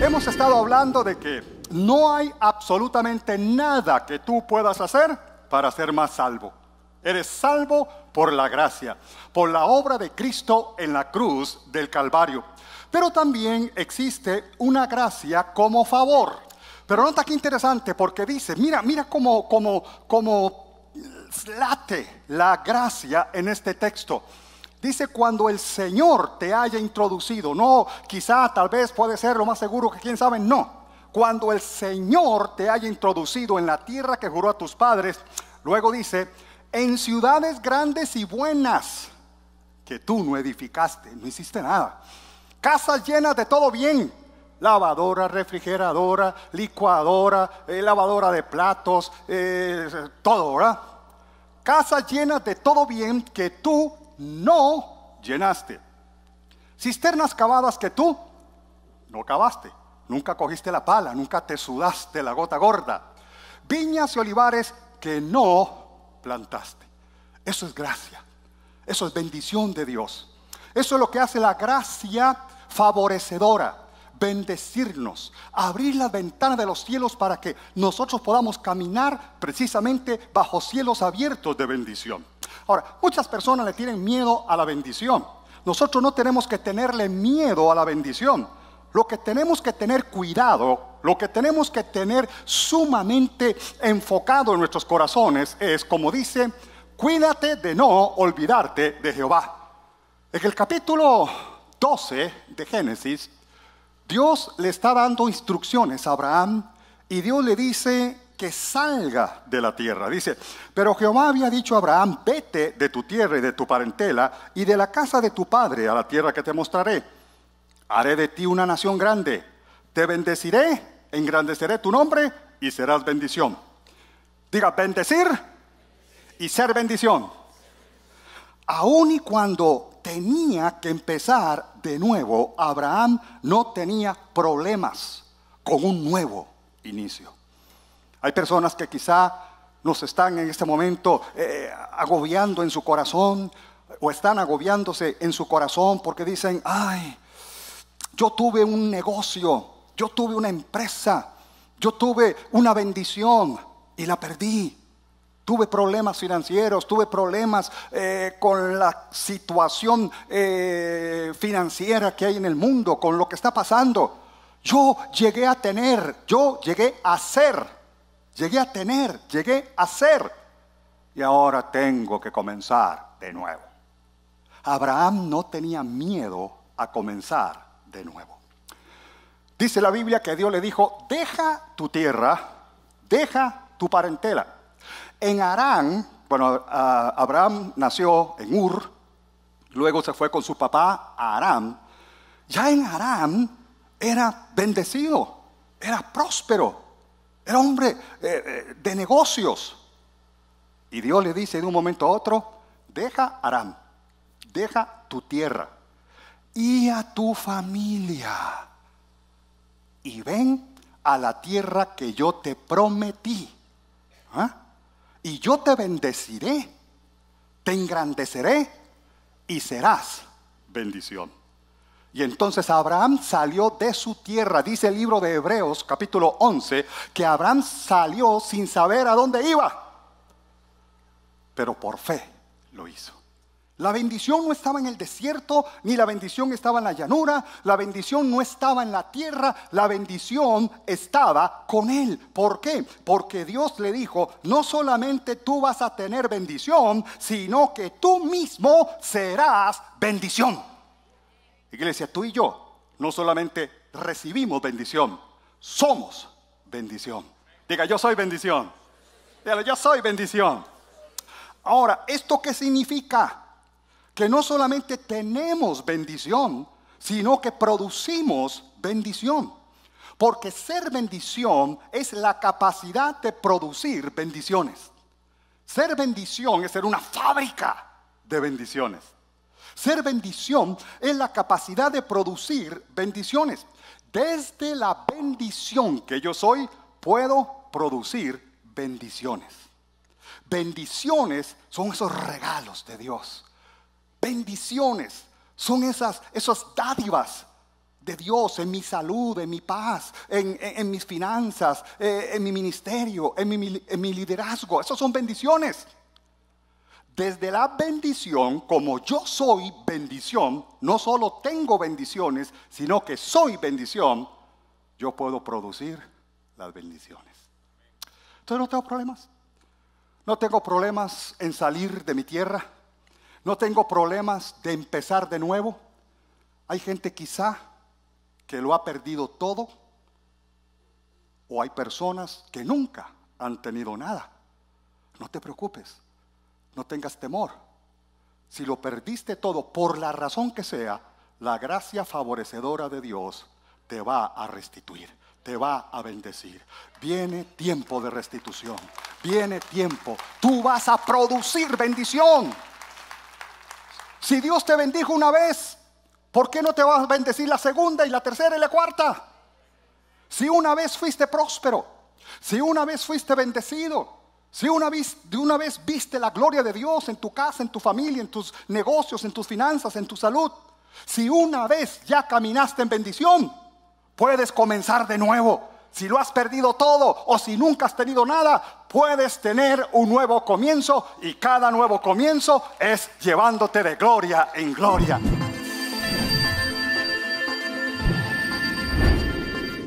Hemos estado hablando de que no hay absolutamente nada que tú puedas hacer para ser más salvo. Eres salvo por la gracia, por la obra de Cristo en la cruz del Calvario. Pero también existe una gracia como favor. Pero nota qué interesante porque dice, mira, mira cómo, cómo, cómo late la gracia en este texto. Dice, cuando el Señor te haya introducido, no, quizá, tal vez puede ser lo más seguro que quién sabe, no. Cuando el Señor te haya introducido en la tierra que juró a tus padres, luego dice, en ciudades grandes y buenas, que tú no edificaste, no hiciste nada. Casas llenas de todo bien, lavadora, refrigeradora, licuadora, eh, lavadora de platos, eh, todo, ¿verdad? Casas llenas de todo bien que tú no llenaste. Cisternas cavadas que tú no cavaste. Nunca cogiste la pala, nunca te sudaste la gota gorda. Viñas y olivares que no plantaste. Eso es gracia. Eso es bendición de Dios. Eso es lo que hace la gracia favorecedora. Bendecirnos, abrir las ventanas de los cielos para que nosotros podamos caminar precisamente bajo cielos abiertos de bendición. Ahora, muchas personas le tienen miedo a la bendición. Nosotros no tenemos que tenerle miedo a la bendición. Lo que tenemos que tener cuidado, lo que tenemos que tener sumamente enfocado en nuestros corazones es, como dice, cuídate de no olvidarte de Jehová. En el capítulo 12 de Génesis, Dios le está dando instrucciones a Abraham y Dios le dice, que salga de la tierra. Dice, pero Jehová había dicho a Abraham, vete de tu tierra y de tu parentela y de la casa de tu padre a la tierra que te mostraré. Haré de ti una nación grande, te bendeciré, engrandeceré tu nombre y serás bendición. Diga, bendecir y ser bendición. Aun y cuando tenía que empezar de nuevo, Abraham no tenía problemas con un nuevo inicio. Hay personas que quizá nos están en este momento eh, agobiando en su corazón o están agobiándose en su corazón porque dicen, ay, yo tuve un negocio, yo tuve una empresa, yo tuve una bendición y la perdí. Tuve problemas financieros, tuve problemas eh, con la situación eh, financiera que hay en el mundo, con lo que está pasando. Yo llegué a tener, yo llegué a ser llegué a tener, llegué a ser. Y ahora tengo que comenzar de nuevo. Abraham no tenía miedo a comenzar de nuevo. Dice la Biblia que Dios le dijo, deja tu tierra, deja tu parentela. En Arán, bueno, Abraham nació en Ur, luego se fue con su papá a Aram. Ya en Aram era bendecido, era próspero, era hombre eh, eh, de negocios. Y Dios le dice en un momento a otro, deja Aram, deja tu tierra y a tu familia y ven a la tierra que yo te prometí. ¿ah? Y yo te bendeciré, te engrandeceré y serás bendición. Y entonces Abraham salió de su tierra. Dice el libro de Hebreos capítulo 11 que Abraham salió sin saber a dónde iba. Pero por fe lo hizo. La bendición no estaba en el desierto, ni la bendición estaba en la llanura, la bendición no estaba en la tierra, la bendición estaba con él. ¿Por qué? Porque Dios le dijo, no solamente tú vas a tener bendición, sino que tú mismo serás bendición. Iglesia, tú y yo no solamente recibimos bendición, somos bendición. Diga, yo soy bendición. Dígale, yo soy bendición. Ahora, ¿esto qué significa? Que no solamente tenemos bendición, sino que producimos bendición. Porque ser bendición es la capacidad de producir bendiciones. Ser bendición es ser una fábrica de bendiciones. Ser bendición es la capacidad de producir bendiciones. Desde la bendición que yo soy, puedo producir bendiciones. Bendiciones son esos regalos de Dios. Bendiciones son esas, esas dádivas de Dios, en mi salud, en mi paz, en, mis finanzas, eh, en mi ministerio, en mi, en mi liderazgo. Esas son bendiciones. Desde la bendición, como yo soy bendición, no solo tengo bendiciones, sino que soy bendición, yo puedo producir las bendiciones. Entonces no tengo problemas. No tengo problemas en salir de mi tierra. No tengo problemas de empezar de nuevo. Hay gente quizá que lo ha perdido todo. O hay personas que nunca han tenido nada. No te preocupes no tengas temor. Si lo perdiste todo por la razón que sea, la gracia favorecedora de Dios te va a restituir, te va a bendecir. Viene tiempo de restitución, viene tiempo. Tú vas a producir bendición. Si Dios te bendijo una vez, ¿por qué no te vas a bendecir la segunda y la tercera y la cuarta? Si una vez fuiste próspero, si una vez fuiste bendecido, si una vez, de una vez viste la gloria de Dios en tu casa, en tu familia, en tus negocios, en tus finanzas, en tu salud, si una vez ya caminaste en bendición, puedes comenzar de nuevo. Si lo has perdido todo o si nunca has tenido nada, puedes tener un nuevo comienzo y cada nuevo comienzo es llevándote de gloria en gloria.